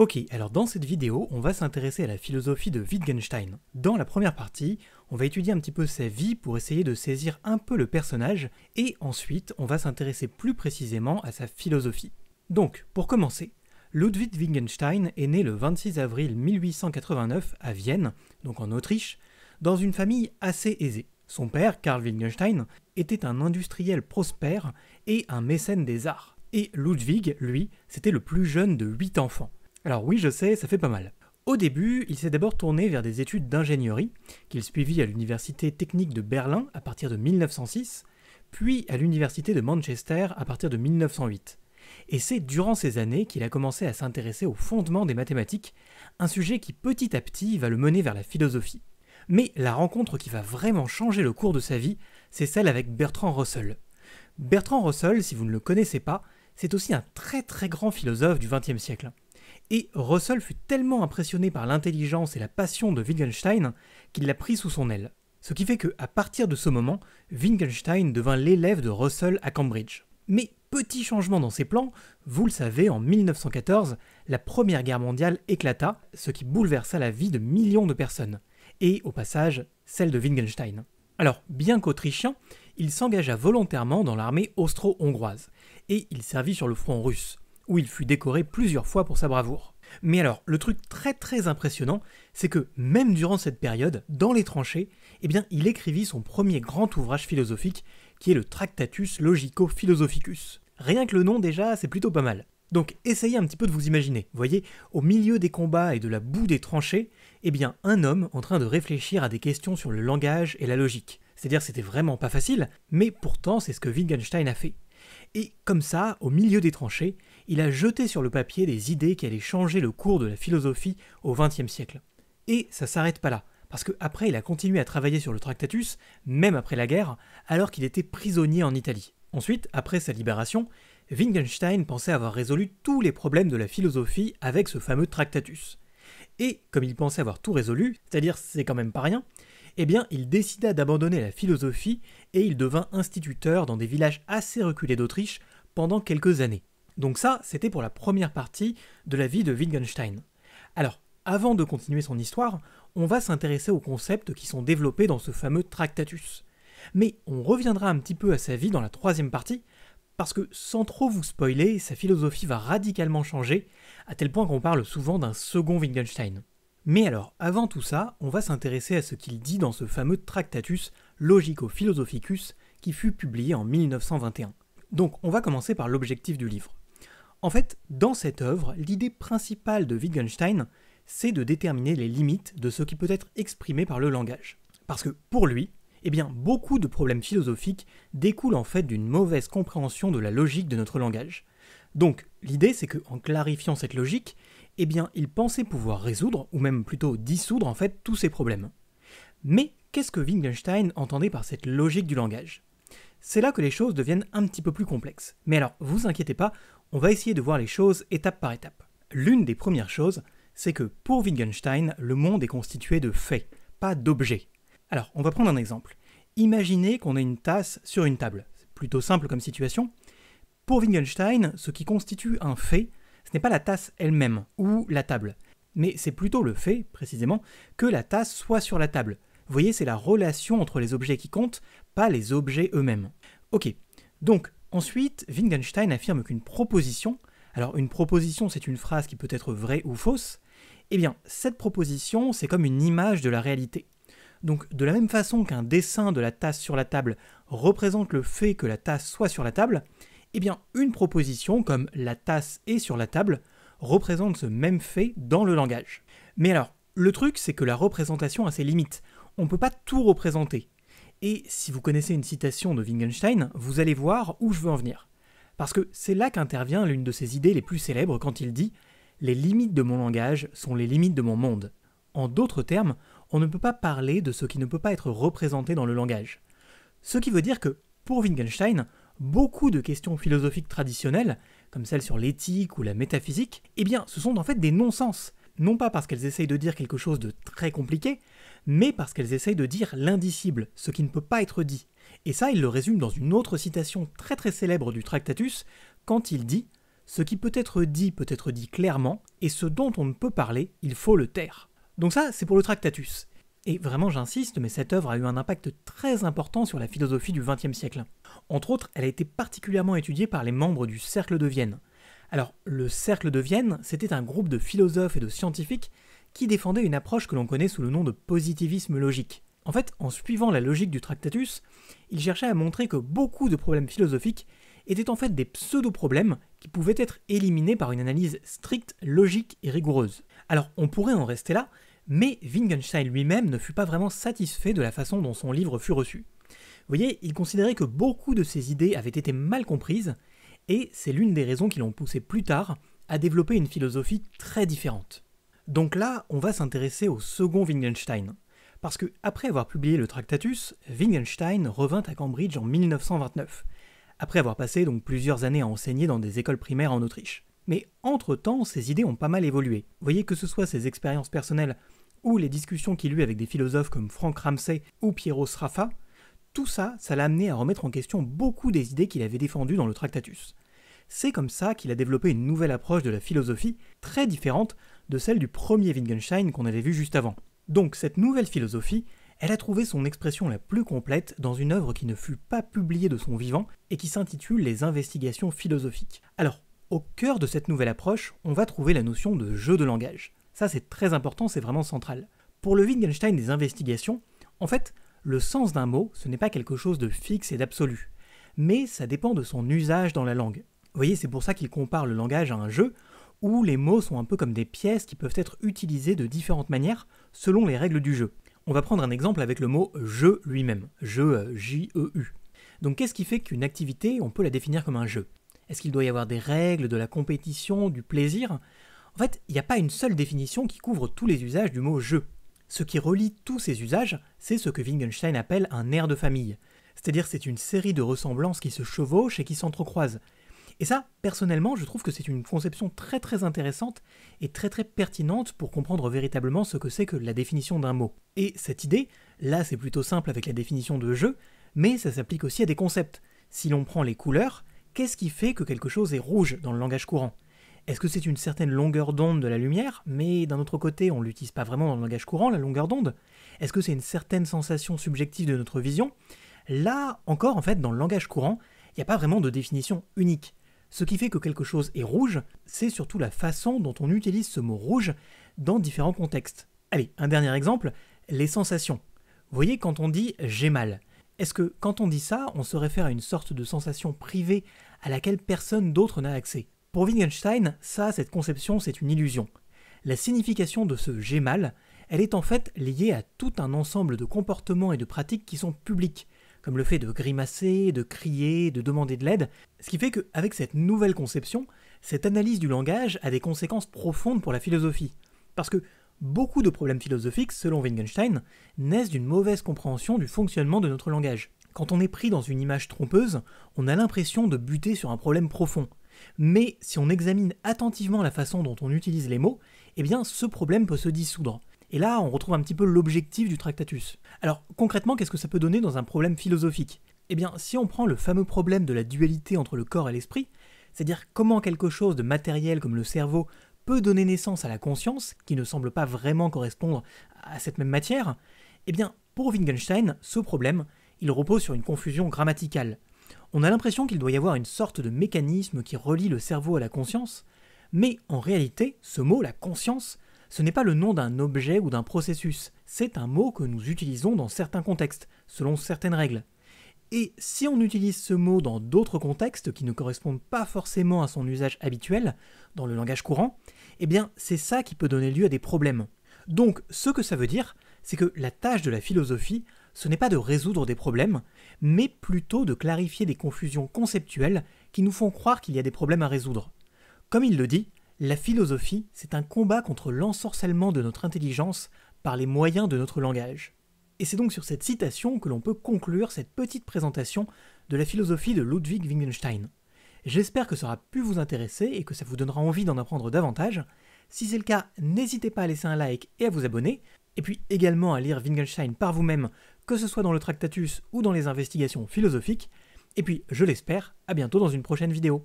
Ok, alors dans cette vidéo, on va s'intéresser à la philosophie de Wittgenstein. Dans la première partie, on va étudier un petit peu sa vie pour essayer de saisir un peu le personnage, et ensuite on va s'intéresser plus précisément à sa philosophie. Donc, pour commencer, Ludwig Wittgenstein est né le 26 avril 1889 à Vienne, donc en Autriche, dans une famille assez aisée. Son père, Karl Wittgenstein, était un industriel prospère et un mécène des arts. Et Ludwig, lui, c'était le plus jeune de 8 enfants. Alors oui, je sais, ça fait pas mal. Au début, il s'est d'abord tourné vers des études d'ingénierie, qu'il suivit à l'Université technique de Berlin à partir de 1906, puis à l'Université de Manchester à partir de 1908. Et c'est durant ces années qu'il a commencé à s'intéresser aux fondements des mathématiques, un sujet qui petit à petit va le mener vers la philosophie. Mais la rencontre qui va vraiment changer le cours de sa vie, c'est celle avec Bertrand Russell. Bertrand Russell, si vous ne le connaissez pas, c'est aussi un très très grand philosophe du XXe siècle et Russell fut tellement impressionné par l'intelligence et la passion de Wittgenstein qu'il l'a pris sous son aile. Ce qui fait qu'à partir de ce moment, Wittgenstein devint l'élève de Russell à Cambridge. Mais petit changement dans ses plans, vous le savez, en 1914, la Première Guerre mondiale éclata, ce qui bouleversa la vie de millions de personnes, et au passage, celle de Wittgenstein. Alors, bien qu'autrichien, il s'engagea volontairement dans l'armée austro-hongroise, et il servit sur le front russe, où il fut décoré plusieurs fois pour sa bravoure. Mais alors, le truc très très impressionnant, c'est que même durant cette période, dans les tranchées, eh bien, il écrivit son premier grand ouvrage philosophique, qui est le Tractatus Logico-Philosophicus. Rien que le nom déjà, c'est plutôt pas mal. Donc essayez un petit peu de vous imaginer, voyez, au milieu des combats et de la boue des tranchées, eh bien un homme en train de réfléchir à des questions sur le langage et la logique. C'est-à-dire c'était vraiment pas facile, mais pourtant c'est ce que Wittgenstein a fait. Et comme ça, au milieu des tranchées, il a jeté sur le papier des idées qui allaient changer le cours de la philosophie au XXe siècle. Et ça s'arrête pas là, parce qu'après il a continué à travailler sur le Tractatus, même après la guerre, alors qu'il était prisonnier en Italie. Ensuite, après sa libération, Wittgenstein pensait avoir résolu tous les problèmes de la philosophie avec ce fameux Tractatus. Et comme il pensait avoir tout résolu, c'est-à-dire c'est quand même pas rien, eh bien il décida d'abandonner la philosophie et il devint instituteur dans des villages assez reculés d'Autriche pendant quelques années. Donc ça, c'était pour la première partie de la vie de Wittgenstein. Alors, avant de continuer son histoire, on va s'intéresser aux concepts qui sont développés dans ce fameux Tractatus. Mais on reviendra un petit peu à sa vie dans la troisième partie, parce que sans trop vous spoiler, sa philosophie va radicalement changer, à tel point qu'on parle souvent d'un second Wittgenstein. Mais alors, avant tout ça, on va s'intéresser à ce qu'il dit dans ce fameux Tractatus Logico-Philosophicus qui fut publié en 1921. Donc, on va commencer par l'objectif du livre. En fait, dans cette œuvre, l'idée principale de Wittgenstein, c'est de déterminer les limites de ce qui peut être exprimé par le langage. Parce que pour lui, eh bien, beaucoup de problèmes philosophiques découlent en fait d'une mauvaise compréhension de la logique de notre langage. Donc, l'idée, c'est qu'en clarifiant cette logique, eh bien, il pensait pouvoir résoudre, ou même plutôt dissoudre en fait, tous ces problèmes. Mais qu'est-ce que Wittgenstein entendait par cette logique du langage C'est là que les choses deviennent un petit peu plus complexes. Mais alors, vous inquiétez pas, on va essayer de voir les choses étape par étape. L'une des premières choses, c'est que pour Wittgenstein, le monde est constitué de faits, pas d'objets. Alors, on va prendre un exemple. Imaginez qu'on ait une tasse sur une table. C'est plutôt simple comme situation. Pour Wittgenstein, ce qui constitue un fait, ce n'est pas la tasse elle-même ou la table, mais c'est plutôt le fait, précisément, que la tasse soit sur la table. Vous voyez, c'est la relation entre les objets qui compte, pas les objets eux-mêmes. Ok, donc ensuite, Wittgenstein affirme qu'une proposition, alors une proposition c'est une phrase qui peut être vraie ou fausse, eh bien cette proposition c'est comme une image de la réalité. Donc de la même façon qu'un dessin de la tasse sur la table représente le fait que la tasse soit sur la table, eh bien, une proposition comme la tasse est sur la table représente ce même fait dans le langage. Mais alors, le truc, c'est que la représentation a ses limites. On ne peut pas tout représenter. Et si vous connaissez une citation de Wittgenstein, vous allez voir où je veux en venir. Parce que c'est là qu'intervient l'une de ses idées les plus célèbres quand il dit Les limites de mon langage sont les limites de mon monde. En d'autres termes, on ne peut pas parler de ce qui ne peut pas être représenté dans le langage. Ce qui veut dire que, pour Wittgenstein, beaucoup de questions philosophiques traditionnelles, comme celles sur l'éthique ou la métaphysique, eh bien, ce sont en fait des non-sens. Non pas parce qu'elles essayent de dire quelque chose de très compliqué, mais parce qu'elles essayent de dire l'indicible, ce qui ne peut pas être dit. Et ça, il le résume dans une autre citation très très célèbre du Tractatus, quand il dit Ce qui peut être dit peut être dit clairement, et ce dont on ne peut parler, il faut le taire. Donc ça, c'est pour le Tractatus. Et vraiment, j'insiste, mais cette œuvre a eu un impact très important sur la philosophie du XXe siècle. Entre autres, elle a été particulièrement étudiée par les membres du Cercle de Vienne. Alors, le Cercle de Vienne, c'était un groupe de philosophes et de scientifiques qui défendaient une approche que l'on connaît sous le nom de positivisme logique. En fait, en suivant la logique du Tractatus, il cherchait à montrer que beaucoup de problèmes philosophiques étaient en fait des pseudo-problèmes qui pouvaient être éliminés par une analyse stricte, logique et rigoureuse. Alors, on pourrait en rester là, mais Wittgenstein lui-même ne fut pas vraiment satisfait de la façon dont son livre fut reçu. Vous voyez, il considérait que beaucoup de ses idées avaient été mal comprises, et c'est l'une des raisons qui l'ont poussé plus tard à développer une philosophie très différente. Donc là, on va s'intéresser au second Wittgenstein, parce que après avoir publié le Tractatus, Wittgenstein revint à Cambridge en 1929, après avoir passé donc plusieurs années à enseigner dans des écoles primaires en Autriche. Mais entre-temps, ses idées ont pas mal évolué. Vous voyez que ce soit ses expériences personnelles ou les discussions qu'il eut avec des philosophes comme Frank Ramsey ou Piero Sraffa, tout ça, ça l'a amené à remettre en question beaucoup des idées qu'il avait défendues dans le Tractatus. C'est comme ça qu'il a développé une nouvelle approche de la philosophie, très différente de celle du premier Wittgenstein qu'on avait vu juste avant. Donc cette nouvelle philosophie, elle a trouvé son expression la plus complète dans une œuvre qui ne fut pas publiée de son vivant et qui s'intitule Les investigations philosophiques. Alors, au cœur de cette nouvelle approche, on va trouver la notion de jeu de langage. Ça, c'est très important, c'est vraiment central. Pour le Wittgenstein des investigations, en fait, le sens d'un mot, ce n'est pas quelque chose de fixe et d'absolu, mais ça dépend de son usage dans la langue. Vous voyez, c'est pour ça qu'il compare le langage à un jeu, où les mots sont un peu comme des pièces qui peuvent être utilisées de différentes manières selon les règles du jeu. On va prendre un exemple avec le mot jeu lui-même, jeu euh, J-E-U. Donc qu'est-ce qui fait qu'une activité, on peut la définir comme un jeu Est-ce qu'il doit y avoir des règles, de la compétition, du plaisir en fait, il n'y a pas une seule définition qui couvre tous les usages du mot jeu. Ce qui relie tous ces usages, c'est ce que Wittgenstein appelle un air de famille. C'est-à-dire c'est une série de ressemblances qui se chevauchent et qui s'entrecroisent. Et ça, personnellement, je trouve que c'est une conception très très intéressante et très très pertinente pour comprendre véritablement ce que c'est que la définition d'un mot. Et cette idée, là c'est plutôt simple avec la définition de jeu, mais ça s'applique aussi à des concepts. Si l'on prend les couleurs, qu'est-ce qui fait que quelque chose est rouge dans le langage courant est-ce que c'est une certaine longueur d'onde de la lumière, mais d'un autre côté, on l'utilise pas vraiment dans le langage courant, la longueur d'onde Est-ce que c'est une certaine sensation subjective de notre vision Là encore, en fait, dans le langage courant, il n'y a pas vraiment de définition unique. Ce qui fait que quelque chose est rouge, c'est surtout la façon dont on utilise ce mot rouge dans différents contextes. Allez, un dernier exemple, les sensations. Vous voyez quand on dit j'ai mal, est-ce que quand on dit ça, on se réfère à une sorte de sensation privée à laquelle personne d'autre n'a accès pour Wittgenstein, ça, cette conception, c'est une illusion. La signification de ce j'ai mal, elle est en fait liée à tout un ensemble de comportements et de pratiques qui sont publics, comme le fait de grimacer, de crier, de demander de l'aide, ce qui fait qu'avec cette nouvelle conception, cette analyse du langage a des conséquences profondes pour la philosophie. Parce que beaucoup de problèmes philosophiques, selon Wittgenstein, naissent d'une mauvaise compréhension du fonctionnement de notre langage. Quand on est pris dans une image trompeuse, on a l'impression de buter sur un problème profond mais si on examine attentivement la façon dont on utilise les mots, eh bien ce problème peut se dissoudre. Et là, on retrouve un petit peu l'objectif du Tractatus. Alors concrètement, qu'est-ce que ça peut donner dans un problème philosophique Eh bien, si on prend le fameux problème de la dualité entre le corps et l'esprit, c'est-à-dire comment quelque chose de matériel comme le cerveau peut donner naissance à la conscience, qui ne semble pas vraiment correspondre à cette même matière, eh bien, pour Wittgenstein, ce problème, il repose sur une confusion grammaticale. On a l'impression qu'il doit y avoir une sorte de mécanisme qui relie le cerveau à la conscience, mais en réalité, ce mot, la conscience, ce n'est pas le nom d'un objet ou d'un processus, c'est un mot que nous utilisons dans certains contextes, selon certaines règles. Et si on utilise ce mot dans d'autres contextes qui ne correspondent pas forcément à son usage habituel, dans le langage courant, eh bien c'est ça qui peut donner lieu à des problèmes. Donc ce que ça veut dire, c'est que la tâche de la philosophie ce n'est pas de résoudre des problèmes, mais plutôt de clarifier des confusions conceptuelles qui nous font croire qu'il y a des problèmes à résoudre. Comme il le dit, la philosophie, c'est un combat contre l'ensorcellement de notre intelligence par les moyens de notre langage. Et c'est donc sur cette citation que l'on peut conclure cette petite présentation de la philosophie de Ludwig Wittgenstein. J'espère que ça aura pu vous intéresser et que ça vous donnera envie d'en apprendre davantage. Si c'est le cas, n'hésitez pas à laisser un like et à vous abonner, et puis également à lire Wittgenstein par vous-même que ce soit dans le Tractatus ou dans les investigations philosophiques, et puis je l'espère, à bientôt dans une prochaine vidéo.